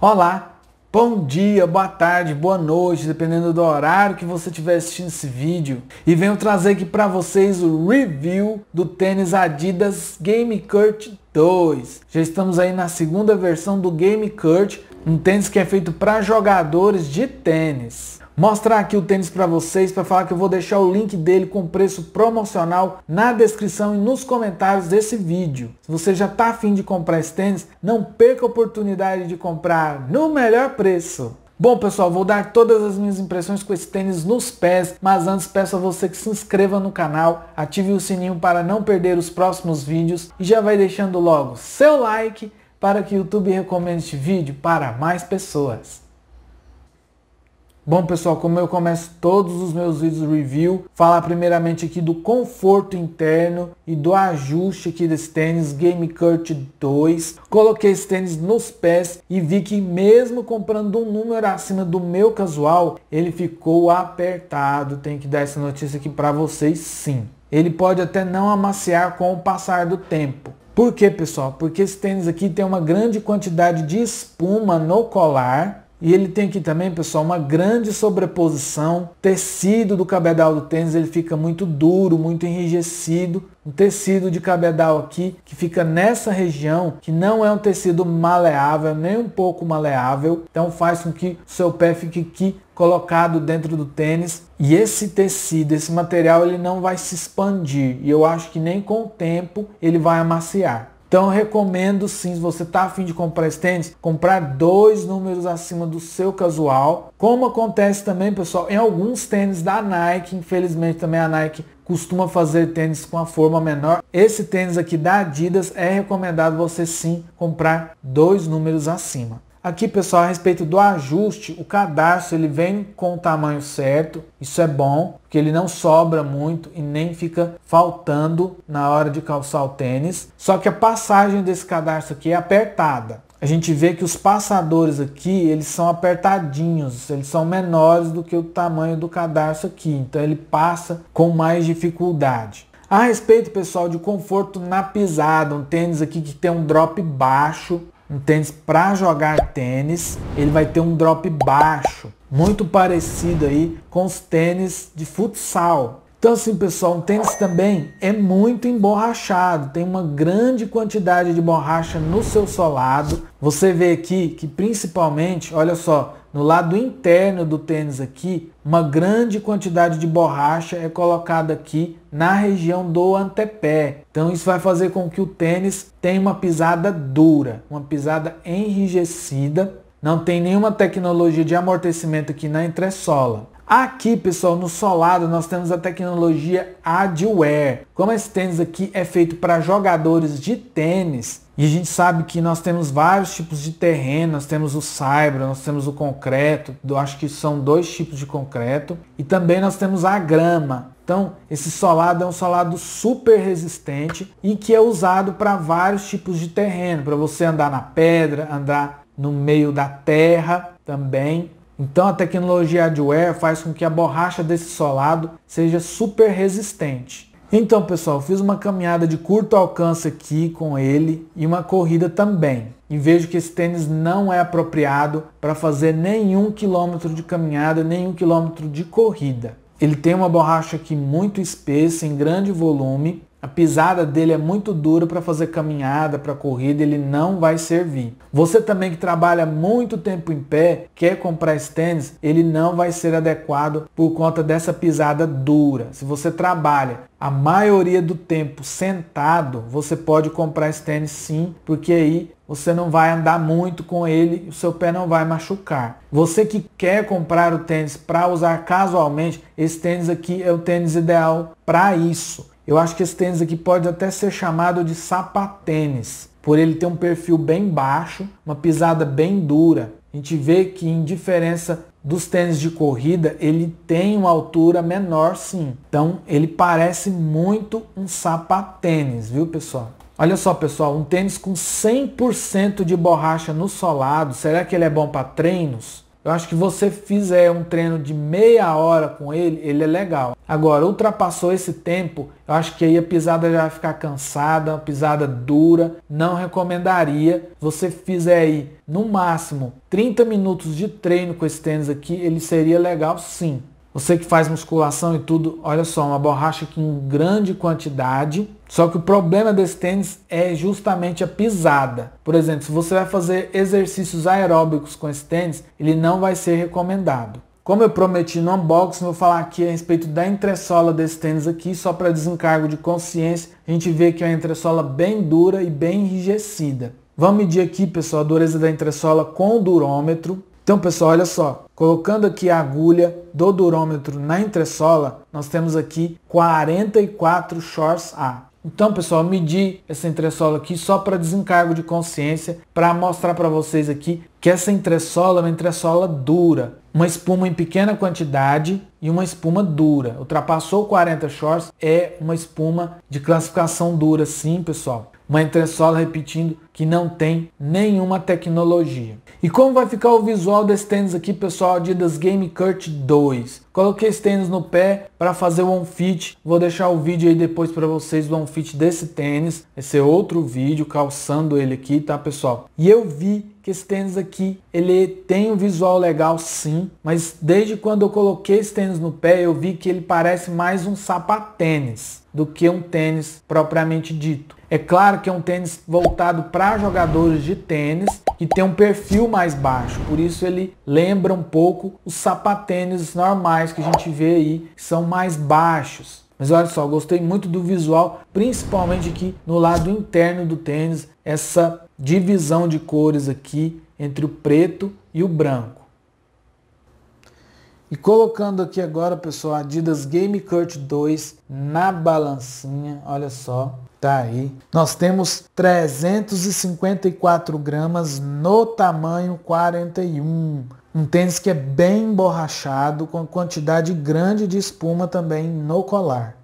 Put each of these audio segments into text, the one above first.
Olá, bom dia, boa tarde, boa noite, dependendo do horário que você estiver assistindo esse vídeo. E venho trazer aqui para vocês o review do tênis Adidas Game Curt 2. Já estamos aí na segunda versão do Game Curt, um tênis que é feito para jogadores de tênis mostrar aqui o tênis para vocês, para falar que eu vou deixar o link dele com preço promocional na descrição e nos comentários desse vídeo. Se você já está afim de comprar esse tênis, não perca a oportunidade de comprar no melhor preço. Bom pessoal, vou dar todas as minhas impressões com esse tênis nos pés, mas antes peço a você que se inscreva no canal, ative o sininho para não perder os próximos vídeos e já vai deixando logo seu like para que o YouTube recomende este vídeo para mais pessoas. Bom pessoal, como eu começo todos os meus vídeos review, falar primeiramente aqui do conforto interno e do ajuste aqui desse tênis Game Cut 2. Coloquei esse tênis nos pés e vi que mesmo comprando um número acima do meu casual, ele ficou apertado. Tem que dar essa notícia aqui para vocês sim. Ele pode até não amaciar com o passar do tempo. Por quê pessoal? Porque esse tênis aqui tem uma grande quantidade de espuma no colar e ele tem aqui também, pessoal, uma grande sobreposição. O tecido do cabedal do tênis ele fica muito duro, muito enrijecido. Um tecido de cabedal aqui que fica nessa região, que não é um tecido maleável, nem um pouco maleável. Então faz com que o seu pé fique aqui colocado dentro do tênis e esse tecido, esse material, ele não vai se expandir e eu acho que nem com o tempo ele vai amaciar. Então recomendo sim, se você está afim de comprar esse tênis, comprar dois números acima do seu casual. Como acontece também, pessoal, em alguns tênis da Nike, infelizmente também a Nike costuma fazer tênis com a forma menor. Esse tênis aqui da Adidas é recomendado você sim comprar dois números acima. Aqui, pessoal, a respeito do ajuste, o cadastro ele vem com o tamanho certo, isso é bom, porque ele não sobra muito e nem fica faltando na hora de calçar o tênis. Só que a passagem desse cadastro aqui é apertada. A gente vê que os passadores aqui, eles são apertadinhos, eles são menores do que o tamanho do cadastro aqui, então ele passa com mais dificuldade. A respeito, pessoal, de conforto na pisada, um tênis aqui que tem um drop baixo, um tênis para jogar tênis, ele vai ter um drop baixo, muito parecido aí com os tênis de futsal, então assim pessoal, o tênis também é muito emborrachado, tem uma grande quantidade de borracha no seu solado. Você vê aqui que principalmente, olha só, no lado interno do tênis aqui, uma grande quantidade de borracha é colocada aqui na região do antepé. Então isso vai fazer com que o tênis tenha uma pisada dura, uma pisada enrijecida. Não tem nenhuma tecnologia de amortecimento aqui na entressola. Aqui, pessoal, no solado nós temos a tecnologia Adware. Como esse tênis aqui é feito para jogadores de tênis, e a gente sabe que nós temos vários tipos de terreno, nós temos o saibro, nós temos o concreto, eu acho que são dois tipos de concreto, e também nós temos a grama. Então, esse solado é um solado super resistente e que é usado para vários tipos de terreno, para você andar na pedra, andar no meio da terra também. Então a tecnologia Adware faz com que a borracha desse solado seja super resistente. Então pessoal, fiz uma caminhada de curto alcance aqui com ele e uma corrida também. E vejo que esse tênis não é apropriado para fazer nenhum quilômetro de caminhada, nenhum quilômetro de corrida. Ele tem uma borracha aqui muito espessa, em grande volume, a pisada dele é muito dura para fazer caminhada, para corrida, ele não vai servir. Você também que trabalha muito tempo em pé, quer comprar esse tênis, ele não vai ser adequado por conta dessa pisada dura. Se você trabalha a maioria do tempo sentado, você pode comprar esse tênis sim, porque aí você não vai andar muito com ele, o seu pé não vai machucar. Você que quer comprar o tênis para usar casualmente, esse tênis aqui é o tênis ideal para isso. Eu acho que esse tênis aqui pode até ser chamado de sapatênis, por ele ter um perfil bem baixo, uma pisada bem dura. A gente vê que em diferença dos tênis de corrida, ele tem uma altura menor sim. Então ele parece muito um sapatênis, viu pessoal? Olha só pessoal, um tênis com 100% de borracha no solado, será que ele é bom para treinos? Eu acho que você fizer um treino de meia hora com ele, ele é legal. Agora, ultrapassou esse tempo, eu acho que aí a pisada já vai ficar cansada, pisada dura, não recomendaria. Você fizer aí, no máximo, 30 minutos de treino com esse tênis aqui, ele seria legal sim. Você que faz musculação e tudo, olha só, uma borracha aqui em grande quantidade. Só que o problema desse tênis é justamente a pisada. Por exemplo, se você vai fazer exercícios aeróbicos com esse tênis, ele não vai ser recomendado. Como eu prometi no unboxing, vou falar aqui a respeito da entressola desse tênis aqui, só para desencargo de consciência. A gente vê que é uma entressola bem dura e bem enrijecida. Vamos medir aqui, pessoal, a dureza da entressola com o durômetro. Então, pessoal, olha só, Colocando aqui a agulha do durômetro na entressola, nós temos aqui 44 shorts A. Então, pessoal, medi essa entressola aqui só para desencargo de consciência, para mostrar para vocês aqui que essa entressola é uma entressola dura. Uma espuma em pequena quantidade e uma espuma dura. Ultrapassou 40 shorts, é uma espuma de classificação dura sim, pessoal. Uma entressola, repetindo, que não tem nenhuma tecnologia. E como vai ficar o visual desse tênis aqui, pessoal, Adidas Game Cut 2. Coloquei esse tênis no pé para fazer o on fit. Vou deixar o vídeo aí depois para vocês do on fit desse tênis. Esse é outro vídeo calçando ele aqui, tá, pessoal? E eu vi que esse tênis aqui, ele tem um visual legal sim, mas desde quando eu coloquei esse tênis no pé, eu vi que ele parece mais um sapatênis do que um tênis propriamente dito. É claro que é um tênis voltado para jogadores de tênis que tem um perfil mais baixo, por isso ele lembra um pouco os sapatênis normais que a gente vê aí, que são mais baixos. Mas olha só, gostei muito do visual, principalmente aqui no lado interno do tênis, essa divisão de cores aqui entre o preto e o branco. E colocando aqui agora, pessoal, Adidas Game Curt 2 na balancinha, olha só, tá aí. Nós temos 354 gramas no tamanho 41. Um tênis que é bem emborrachado, com quantidade grande de espuma também no colar.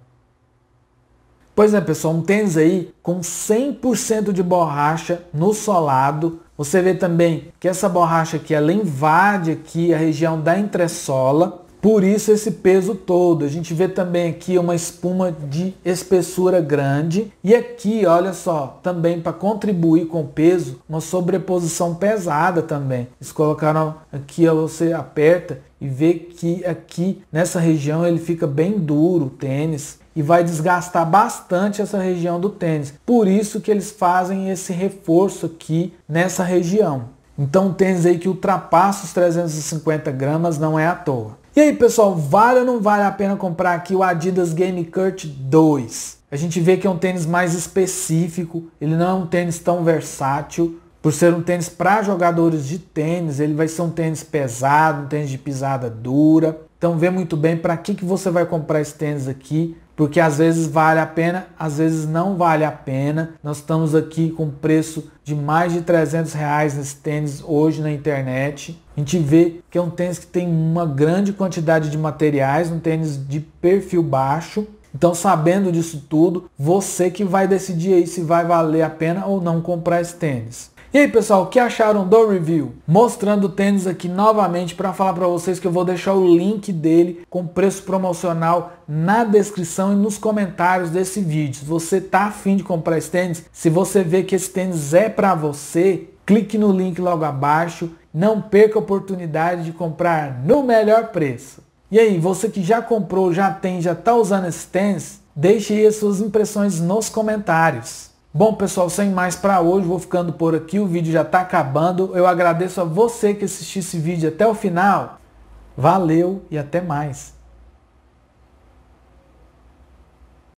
Pois é, pessoal, um tênis aí com 100% de borracha no solado, você vê também que essa borracha aqui, ela invade aqui a região da entressola, por isso esse peso todo. A gente vê também aqui uma espuma de espessura grande. E aqui, olha só, também para contribuir com o peso, uma sobreposição pesada também. Eles colocaram aqui, você aperta e vê que aqui nessa região ele fica bem duro o tênis e vai desgastar bastante essa região do tênis. Por isso que eles fazem esse reforço aqui nessa região. Então o tênis aí que ultrapassa os 350 gramas não é à toa. E aí pessoal, vale ou não vale a pena comprar aqui o Adidas Game Cut 2? A gente vê que é um tênis mais específico, ele não é um tênis tão versátil, por ser um tênis para jogadores de tênis, ele vai ser um tênis pesado, um tênis de pisada dura. Então vê muito bem para que, que você vai comprar esse tênis aqui porque às vezes vale a pena, às vezes não vale a pena. Nós estamos aqui com preço de mais de 300 reais nesse tênis hoje na internet. A gente vê que é um tênis que tem uma grande quantidade de materiais, um tênis de perfil baixo. Então, sabendo disso tudo, você que vai decidir aí se vai valer a pena ou não comprar esse tênis. E aí pessoal, o que acharam do review? Mostrando o tênis aqui novamente para falar para vocês que eu vou deixar o link dele com preço promocional na descrição e nos comentários desse vídeo. Se você tá afim de comprar esse tênis, se você vê que esse tênis é para você, clique no link logo abaixo, não perca a oportunidade de comprar no melhor preço. E aí, você que já comprou, já tem, já tá usando esse tênis, deixe aí as suas impressões nos comentários. Bom pessoal, sem mais para hoje, vou ficando por aqui, o vídeo já está acabando. Eu agradeço a você que assistiu esse vídeo até o final. Valeu e até mais.